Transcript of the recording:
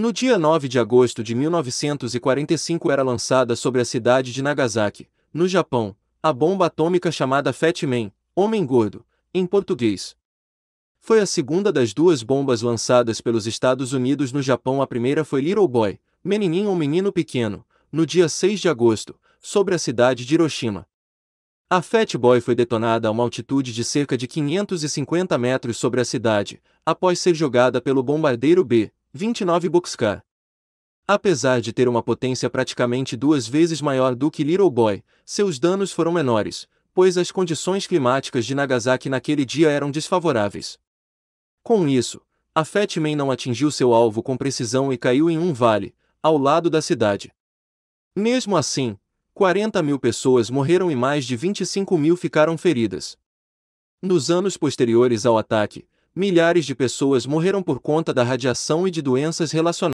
No dia 9 de agosto de 1945 era lançada sobre a cidade de Nagasaki, no Japão, a bomba atômica chamada Fat Man, Homem Gordo, em português. Foi a segunda das duas bombas lançadas pelos Estados Unidos no Japão. A primeira foi Little Boy, Menininho ou Menino Pequeno, no dia 6 de agosto, sobre a cidade de Hiroshima. A Fat Boy foi detonada a uma altitude de cerca de 550 metros sobre a cidade, após ser jogada pelo bombardeiro B, 29 Boxcar. Apesar de ter uma potência praticamente duas vezes maior do que Little Boy, seus danos foram menores, pois as condições climáticas de Nagasaki naquele dia eram desfavoráveis. Com isso, a Fatman não atingiu seu alvo com precisão e caiu em um vale, ao lado da cidade. Mesmo assim, 40 mil pessoas morreram e mais de 25 mil ficaram feridas. Nos anos posteriores ao ataque, milhares de pessoas morreram por conta da radiação e de doenças relacionadas